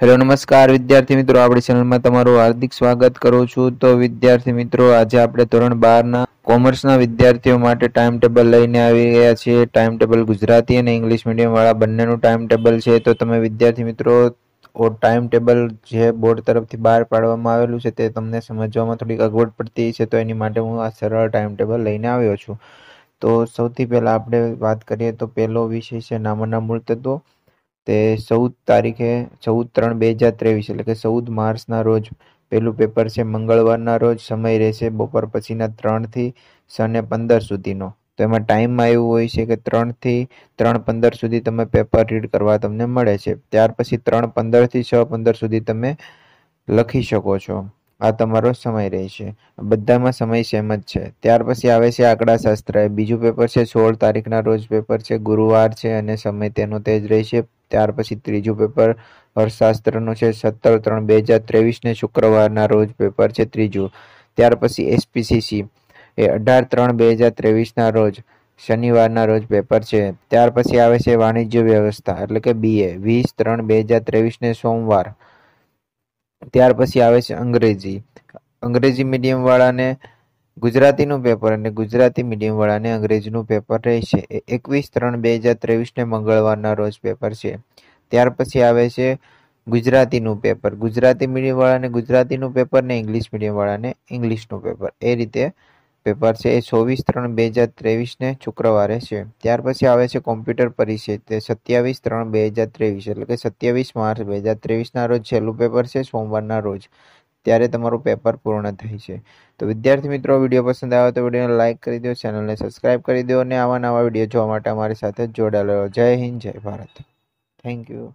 hello નમસ્કાર વિદ્યાર્થી મિત્રો આપણી ચેનલમાં તમારું હાર્દિક સ્વાગત કરું છું તો વિદ્યાર્થી મિત્રો આજે આપણે ધોરણ બારના કોમર્સના વિદ્યાર્થીઓ માટે ટાઈમ ટેબલ લઈને આવી ગયા છીએ ટાઈમ ટેબલ ગુજરાતી અને ઇંગ્લિશ મીડિયમવાળા બંનેનું ટાઈમ ટેબલ છે તો તમે વિદ્યાર્થી મિત્રો ટાઈમ ટેબલ જે બોર્ડ તરફથી બહાર પાડવામાં આવેલું છે તે તમને સમજવામાં થોડીક અગવડ પડતી છે તો એની માટે હું આ સરળ ટાઈમ ટેબલ લઈને આવ્યો છું તો સૌથી પહેલાં આપણે વાત કરીએ તો પહેલો વિષય છે નામના મૂળ તત્વો તે ચૌદ તારીખે ચૌદ ત્રણ બે હજાર ત્રેવીસ એટલે કે ચૌદ માર્ચના રોજ પહેલું પેપર છે મંગળવારના રોજ સમય રહેશે બપોર પછીના ત્રણથી સને પંદર સુધીનો તો એમાં ટાઈમમાં એવું હોય છે કે ત્રણથી ત્રણ પંદર સુધી તમે પેપર રીડ કરવા તમને મળે છે ત્યાર પછી ત્રણ પંદરથી છ પંદર સુધી તમે લખી શકો છો આ તમારો સમય રહેશે બધામાં સમય સેમ જ છે ત્યાર પછી આવે છે આંકડા આંકડાશાસ્ત્ર બીજું પેપર છે સોળ તારીખના રોજ પેપર છે ગુરુવાર છે અને સમય તેનો તે જ રહેશે ત્યાર પછી ત્રીજું પેપર અર્થશાસ્ત્રનું છે સત્તર ત્રણ બે હજાર ત્રેવીસને શુક્રવારના રોજ પેપર છે ત્રીજું ત્યાર પછી એસપીસીસી એ અઢાર ત્રણ બે હજાર ત્રેવીસના રોજ શનિવારના રોજ પેપર છે ત્યાર પછી આવે છે વાણિજ્ય વ્યવસ્થા એટલે કે બીએ વીસ ત્રણ બે હજાર ત્રેવીસને સોમવાર ત્યાર પછી આવે છે અંગ્રેજી અંગ્રેજી મીડિયમવાળાને ગુજરાતીનું પેપર અને ગુજરાતી મીડિયમવાળાને અંગ્રેજીનું પેપર રહેશે એકવીસ ત્રણ બે હજાર ત્રેવીસને મંગળવારના રોજ પેપર છે ત્યાર પછી આવે છે ગુજરાતીનું પેપર ગુજરાતી મીડિયમવાળાને ગુજરાતીનું પેપર ને ઇંગ્લિશ મીડિયમવાળાને ઇંગ્લિશનું પેપર એ રીતે પેપર છે એ ચોવીસ ત્રણ બે હજાર ત્રેવીસને શુક્રવારે છે ત્યાર પછી આવે છે કોમ્પ્યુટર પરીક્ષા તે સત્યાવીસ ત્રણ બે હજાર ત્રેવીસ એટલે કે સત્યાવીસ માર્ચ બે હજાર ત્રેવીસના રોજ છેલ્લું પેપર છે સોમવારના રોજ ત્યારે તમારું પેપર પૂર્ણ થાય છે તો વિદ્યાર્થી મિત્રો વિડીયો પસંદ આવે તો વિડીયોને લાઇક કરી દો ચેનલને સબસ્ક્રાઇબ કરી દો અને આવા નવા વિડીયો જોવા માટે અમારી સાથે જોડાયેલો જય હિન્દ જય ભારત થેન્ક યુ